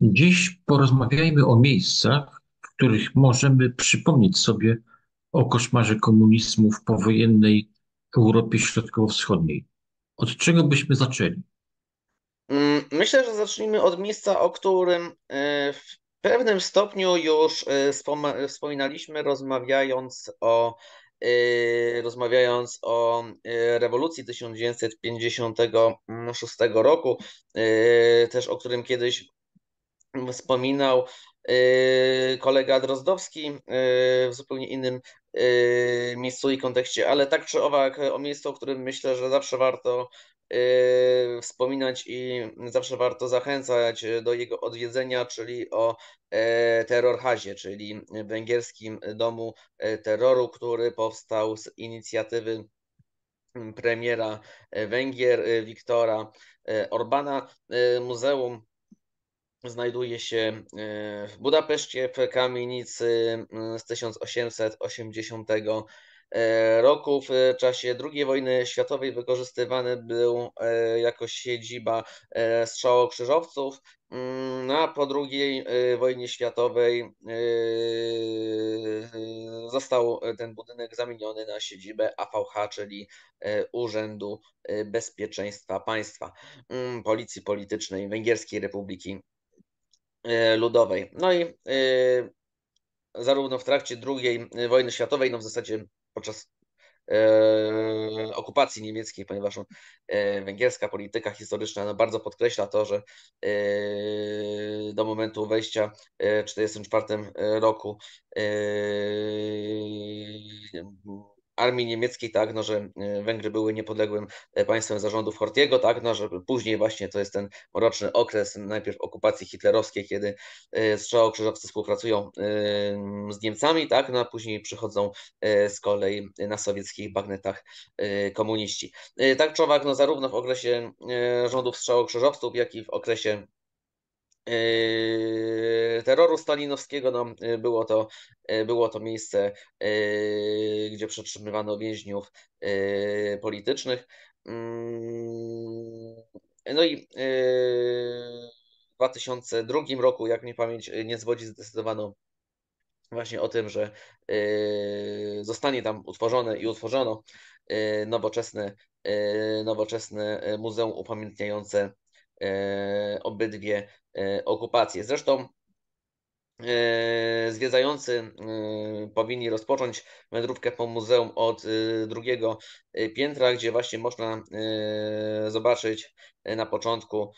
Dziś porozmawiajmy o miejscach, w których możemy przypomnieć sobie o koszmarze komunizmu w powojennej Europie Środkowo-Wschodniej. Od czego byśmy zaczęli? Mm, myślę, że zacznijmy od miejsca, o którym e, w pewnym stopniu już e, wspominaliśmy, rozmawiając o e, rozmawiając o rewolucji 1956 roku, też o którym kiedyś wspominał y, kolega Drozdowski y, w zupełnie innym y, miejscu i kontekście, ale tak czy owak o miejscu, o którym myślę, że zawsze warto wspominać i zawsze warto zachęcać do jego odwiedzenia, czyli o e, Terrorhazie, czyli węgierskim domu e, terroru, który powstał z inicjatywy premiera Węgier e, Wiktora Orbana. Muzeum znajduje się e, w Budapeszcie w kamienicy e, z 1880 e, roku. W czasie II wojny światowej wykorzystywany był jako siedziba strzałokrzyżowców, mm, a po II wojnie światowej został ten budynek zamieniony na siedzibę AVH, czyli Urzędu Bezpieczeństwa Państwa, mm, Policji Politycznej Węgierskiej Republiki E, ludowej. No i e, zarówno w trakcie II e, wojny światowej, no w zasadzie podczas okupacji niemieckiej, ponieważ no, węgierska polityka historyczna no bardzo podkreśla to, że do momentu wejścia w 1944 roku armii niemieckiej, tak, no, że y, Węgry były niepodległym y, państwem zarządów Hortiego, tak, no, że później właśnie to jest ten mroczny okres najpierw okupacji hitlerowskiej, kiedy y, strzałokrzyżowcy współpracują z Niemcami, tak, no, a później przychodzą z kolei na sowieckich bagnetach komuniści. Tak czy owak, no, zarówno w okresie rządów strzałokrzyżowców, jak i w okresie Yy, terroru stalinowskiego. No, y, było, to, y, było to miejsce, y, gdzie przetrzymywano więźniów politycznych. Mm, no i w 2002 roku, jak mi pamięć nie zwodzi, zdecydowano właśnie o tym, że zostanie tam utworzone i utworzono nowoczesne, nowoczesne muzeum upamiętniające E, obydwie e, okupacje. Zresztą e, Zwiedzający powinni rozpocząć wędrówkę po muzeum od drugiego piętra, gdzie właśnie można zobaczyć na początku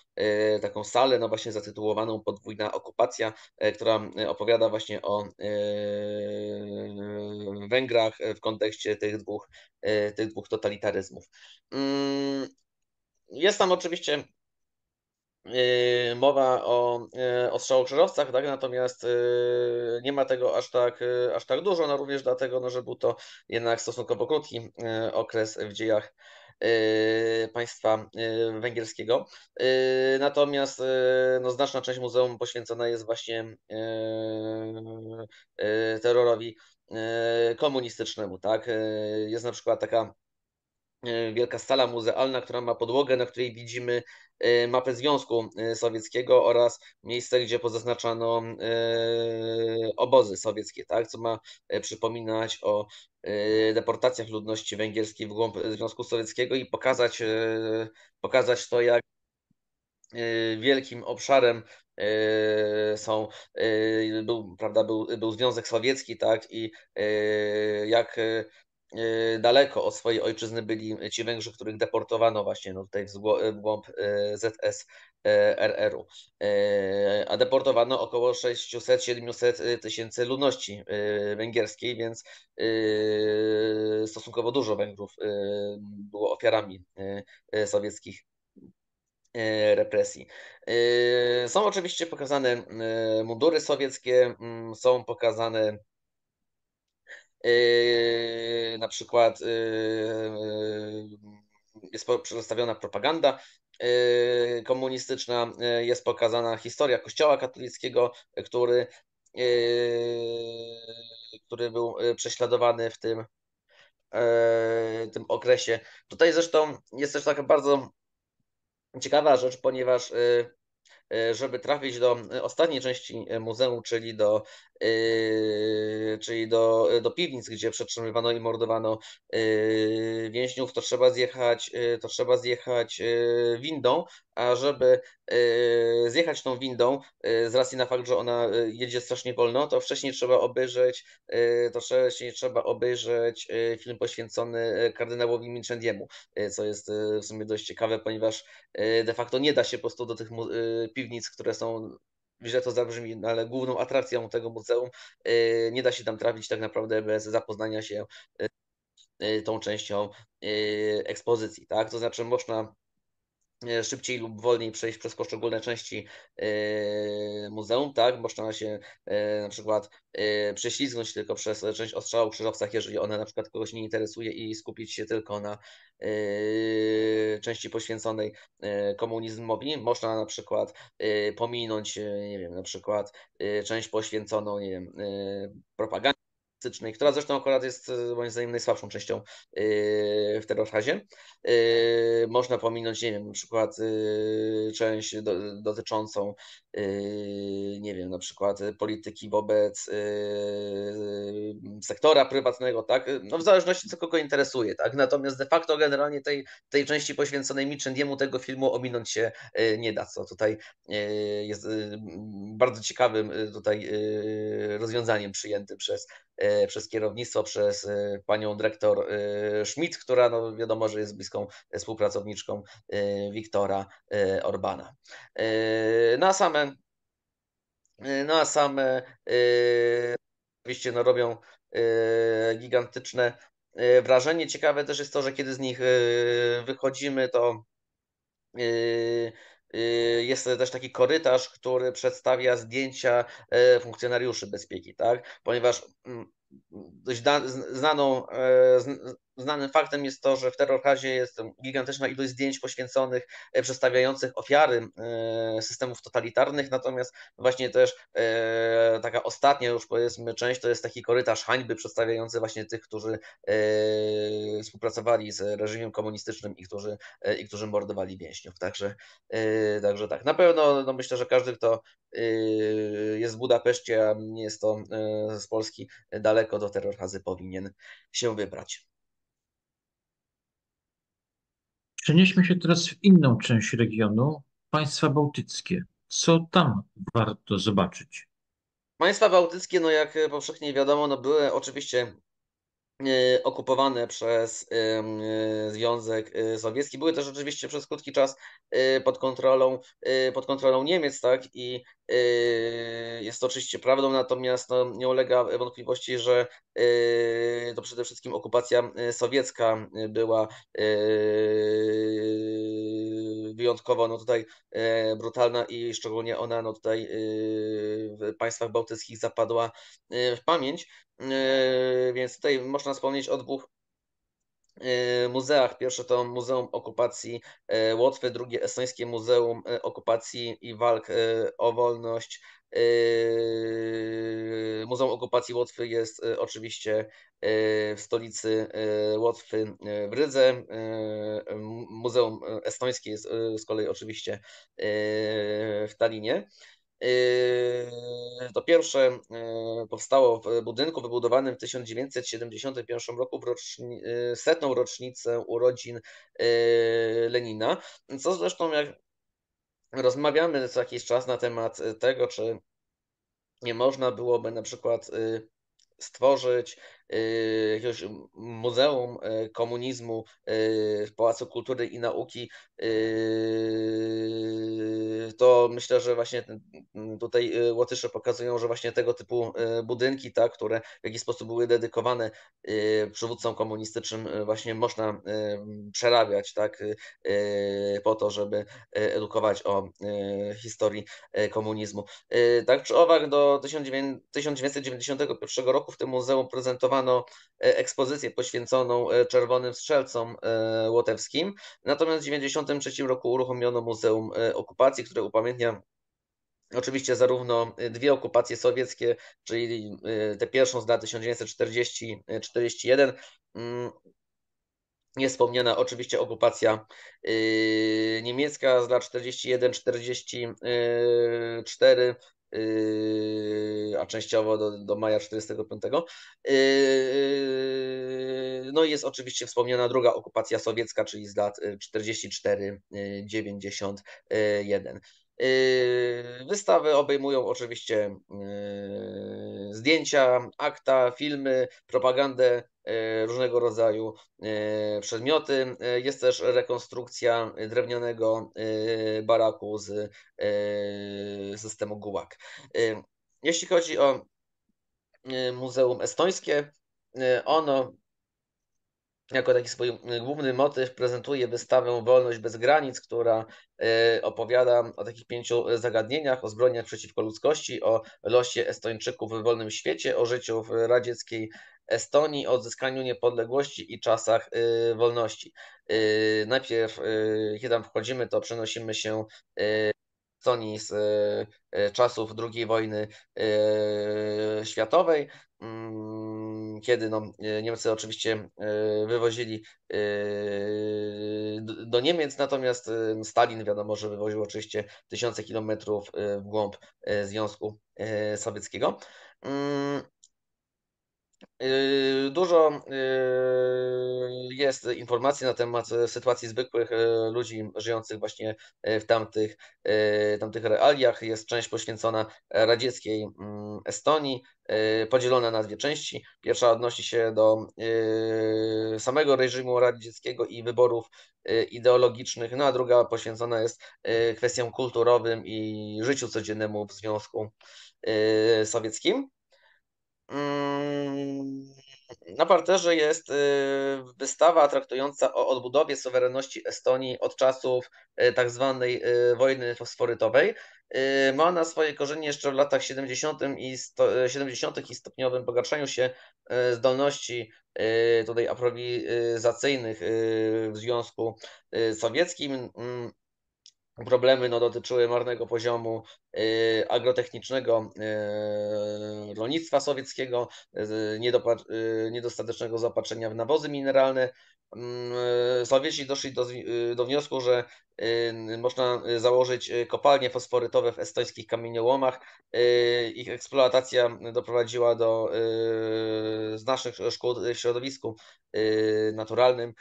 taką salę, no właśnie zatytułowaną Podwójna okupacja, która opowiada właśnie o Węgrach w kontekście tych dwóch, tych dwóch totalitaryzmów. Mm, jest tam oczywiście Y, mowa o, y, o strzałokrzyżowcach, tak? natomiast y, nie ma tego aż tak, aż tak dużo, no również dlatego, no, że był to jednak stosunkowo krótki okres w dziejach państwa węgierskiego. Natomiast no, znaczna część muzeum poświęcona jest właśnie terrorowi komunistycznemu. Tak? Jest na przykład taka E, wielka sala muzealna, która ma podłogę, na której widzimy e, mapę Związku e, Sowieckiego oraz miejsce, gdzie pozaznaczano obozy sowieckie, tak, co ma przypominać o deportacjach ludności węgierskiej w głąb Związku Sowieckiego i pokazać, pokazać to, jak wielkim obszarem są, był, prawda, był, był Związek Sowiecki, tak, i jak Y, daleko od swojej ojczyzny byli ci Węgrzy, których deportowano właśnie no tutaj w głąb y, ZSRR-u. Y, a deportowano około 600-700 tysięcy ludności węgierskiej, więc stosunkowo dużo Węgrów było ofiarami sowieckich represji. Są oczywiście pokazane mundury sowieckie, mm, są pokazane Yy, na przykład yy, jest przedstawiona propaganda yy, komunistyczna, jest pokazana historia Kościoła katolickiego, który, który był prześladowany w tym, tym okresie. Tutaj zresztą jest też taka bardzo ciekawa rzecz, ponieważ E, żeby trafić do e, ostatniej części e, muzeum, czyli do, czyli do, do piwnic, gdzie przetrzymywano i mordowano więźniów, to trzeba zjechać, to trzeba zjechać windą, a żeby zjechać tą windą, z racji na fakt, że ona jedzie strasznie wolno, to wcześniej trzeba obejrzeć, to wcześniej trzeba obejrzeć film poświęcony kardynałowi Minczendiemu, co jest w sumie dość ciekawe, ponieważ de facto nie da się po prostu do tych piwnic, które są źle to zabrzmi, no, ale główną atrakcją tego muzeum. Y, nie da się tam trafić tak naprawdę bez zapoznania się y, y, tą częścią ekspozycji, tak? To znaczy można E, szybciej lub wolniej przejść przez poszczególne części e, muzeum, tak? Można się e, na przykład prześlizgnąć tylko przez część ostrzału o krzyżowcach, jeżeli ona na przykład kogoś nie interesuje i skupić się tylko na części poświęconej komunizmowi. Można na przykład pominąć, nie wiem, na przykład część poświęconą, nie wiem, propagandzie fantastycznej, która zresztą akurat jest e, moim zdaniem najsłabszą częścią e, w Terrorhazie. E, można pominąć, nie wiem, na przykład część dotyczącą na przykład y, polityki wobec y, y, sektora prywatnego, tak? No w zależności co kogo interesuje, tak? Natomiast de facto generalnie tej, tej części poświęconej Mitchendiemu tego filmu ominąć się nie da, co tutaj jest bardzo ciekawym tutaj rozwiązaniem przyjętym przez, przez kierownictwo, przez panią dyrektor Schmidt, która no wiadomo, że jest bliską współpracowniczką Wiktora Orbana. Na samym no a same, y, oczywiście no, robią y, gigantyczne y, wrażenie. Ciekawe też jest to, że kiedy z nich wychodzimy, to jest też taki korytarz, który przedstawia zdjęcia funkcjonariuszy bezpieki, tak? Ponieważ mm, dość znaną, e, znanym faktem jest to, że w Terrorhazie jest gigantyczna ilość zdjęć poświęconych, e, przedstawiających ofiary e, systemów totalitarnych, natomiast właśnie też e, taka ostatnia już powiedzmy część to jest taki korytarz hańby przedstawiający właśnie tych, którzy współpracowali z reżimem komunistycznym i którzy, i którzy mordowali więźniów. Także, także tak, na pewno no myślę, że każdy, kto jest w Budapeszcie, a nie jest to z Polski daleko do Terrorhazy powinien się wybrać. Przenieśmy się teraz w inną część regionu, państwa bałtyckie. Co tam warto zobaczyć? Państwa bałtyckie, no jak powszechnie wiadomo, no były oczywiście E, okupowane przez e, Związek e, Sowiecki. Były też oczywiście przez krótki czas pod kontrolą, pod kontrolą Niemiec, tak? I jest to oczywiście prawdą, natomiast no, nie ulega wątpliwości, że to przede wszystkim okupacja sowiecka była wyjątkowo no tutaj e, brutalna i szczególnie ona no tutaj e, w państwach bałtyckich zapadła e, w pamięć. Więc tutaj można wspomnieć o dwóch Y, muzeach. Pierwsze to Muzeum Okupacji y, Łotwy, drugie Estońskie Muzeum y, Okupacji i Walk o Wolność. Muzeum Okupacji Łotwy jest oczywiście w stolicy Łotwy w Rydze. Muzeum Estońskie jest z kolei oczywiście w Talinie. Yy, to pierwsze yy, powstało w budynku wybudowanym w 1971 roku w roczni, yy, setną rocznicę urodzin Lenina, co zresztą jak rozmawiamy co jakiś czas na temat tego, czy nie można byłoby na przykład stworzyć jakiegoś muzeum komunizmu w Pałacu Kultury i Nauki to myślę, że właśnie mm, tutaj y, Łotysze pokazują, że właśnie tego typu y, budynki, tak, które w jakiś sposób były dedykowane y, przywódcom komunistycznym, właśnie można przerabiać tak, po to, żeby edukować o historii komunizmu. Tak czy owak, do 1991 roku w tym muzeum prezentowano ekspozycję poświęconą czerwonym strzelcom łotewskim, natomiast w 1993 roku uruchomiono Muzeum Okupacji, które upamiętnia, Oczywiście zarówno y, dwie okupacje sowieckie, czyli y, tę pierwszą z lat 1940-41, jest wspomniana oczywiście okupacja y, niemiecka z lat 41-44, Yy, a częściowo do, do maja 45. Yy, no i jest oczywiście wspomniana druga okupacja sowiecka, czyli z lat 44-91. Yy, Yy, wystawy obejmują oczywiście yy, zdjęcia, akta, filmy, propagandę, yy, różnego rodzaju przedmioty. Jest też rekonstrukcja drewnianego baraku z systemu Gułak. Jeśli chodzi o Muzeum Estońskie, ono jako taki swój y, główny motyw prezentuje wystawę Wolność bez granic, która y, opowiada o takich pięciu y, zagadnieniach, o zbrodniach przeciwko ludzkości, o losie Estończyków w wolnym świecie, o życiu w radzieckiej Estonii, o odzyskaniu niepodległości i czasach wolności. Najpierw, kiedy tam wchodzimy, to przenosimy się Estonii z e, czasów II wojny e, światowej, mm, kiedy no, e, Niemcy oczywiście wywozili do Niemiec, natomiast Stalin wiadomo, że wywoził oczywiście tysiące kilometrów w głąb Związku Sowieckiego. Mm, Yy, dużo yy, jest informacji na temat e, sytuacji zwykłych e, ludzi żyjących właśnie e, w tamtych, tamtych realiach. Jest część poświęcona radzieckiej mm, Estonii, podzielona na dwie części. Pierwsza odnosi się do samego reżimu radzieckiego i wyborów ideologicznych, no a druga poświęcona jest kwestiom kulturowym i życiu codziennemu w Związku Sowieckim. Mm, na parterze jest y, wystawa traktująca o odbudowie suwerenności Estonii od czasów y, tak zwanej y, wojny fosforytowej. Ma na swoje korzenie jeszcze w latach 70. i, 70. i stopniowym pogarszaniu się zdolności tutaj aprowizacyjnych w Związku Sowieckim. Mm, Problemy no, dotyczyły marnego poziomu y, agrotechnicznego y, rolnictwa sowieckiego, y, niedostatecznego zaopatrzenia w nawozy mineralne. Mm, y, Sowieci doszli do, y, do wniosku, że y, można założyć kopalnie fosforytowe w estońskich kamieniołomach. Ich eksploatacja doprowadziła do znacznych szkód w środowisku naturalnym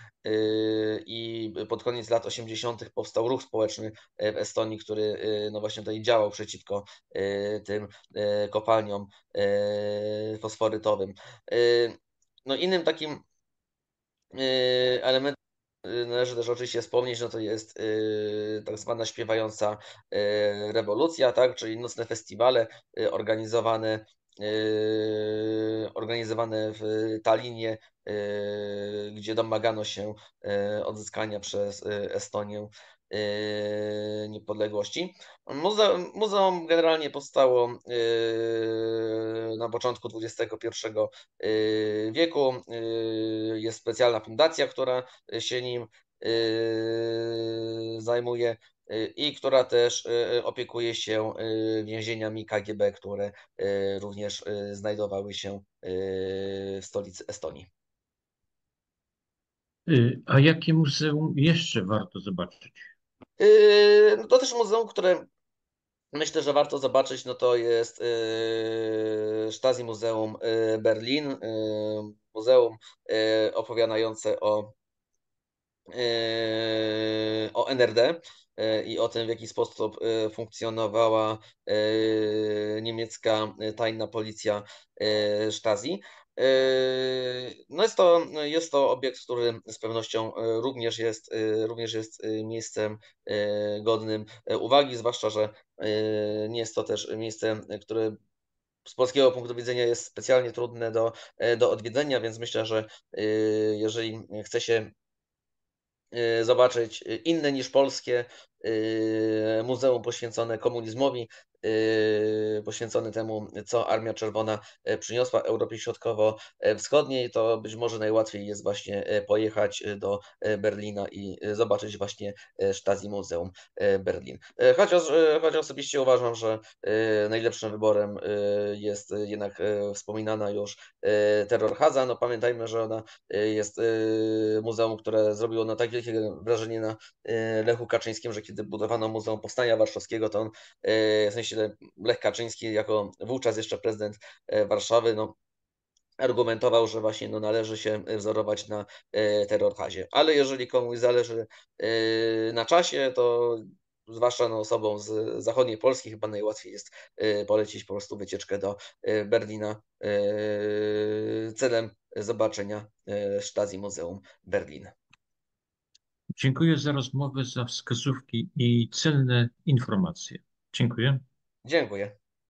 i pod koniec lat 80. powstał ruch społeczny w Estonii, który y, no właśnie tutaj działał przeciwko y, tym y, kopalniom fosforytowym. No innym takim elementem Należy też oczywiście wspomnieć, no to jest tak zwana śpiewająca rewolucja, tak, czyli nocne festiwale organizowane, organizowane w Talinie, gdzie domagano się odzyskania przez Estonię Yy, niepodległości. Muzeum, muzeum generalnie powstało yy, na początku XXI yy, wieku. Jest specjalna fundacja, która się nim zajmuje i która też opiekuje się więzieniami KGB, które również znajdowały się w stolicy Estonii. A jakie muzeum jeszcze warto zobaczyć? Yy, no to też muzeum, które myślę, że warto zobaczyć, no to jest yy, Stasi Muzeum yy, Berlin, muzeum opowiadające o E, o NRD e, i o tym, w jaki sposób e, funkcjonowała niemiecka tajna policja Stasi. No jest, to, jest to obiekt, który z pewnością również jest, również jest miejscem godnym uwagi, zwłaszcza, że nie jest to też miejsce, które z polskiego punktu widzenia jest specjalnie trudne do, do odwiedzenia, więc myślę, że jeżeli chce się Y, zobaczyć y, inne niż polskie Yy, muzeum poświęcone komunizmowi, yy, poświęcone temu, co Armia Czerwona yy, przyniosła Europie Środkowo-Wschodniej, to być może najłatwiej jest właśnie pojechać do Berlina i zobaczyć właśnie Stasi Muzeum Berlin. Chociaż, choć osobiście uważam, że najlepszym wyborem jest jednak wspominana już Terror Haza. No pamiętajmy, że ona jest muzeum, które zrobiło na tak wielkie wrażenie na Lechu Kaczyńskim, że kiedy budowano Muzeum Powstania Warszawskiego, to on, e, w sensie Lech Kaczyński jako wówczas jeszcze prezydent e, Warszawy, no, argumentował, że właśnie no, należy się wzorować na e, terrorhazie. Ale jeżeli komuś zależy na czasie, to zwłaszcza no, osobom z zachodniej Polski, chyba najłatwiej jest polecić po prostu wycieczkę do Berlina celem zobaczenia Stasi Muzeum Berlin. Dziękuję za rozmowę, za wskazówki i cenne informacje. Dziękuję. Dziękuję.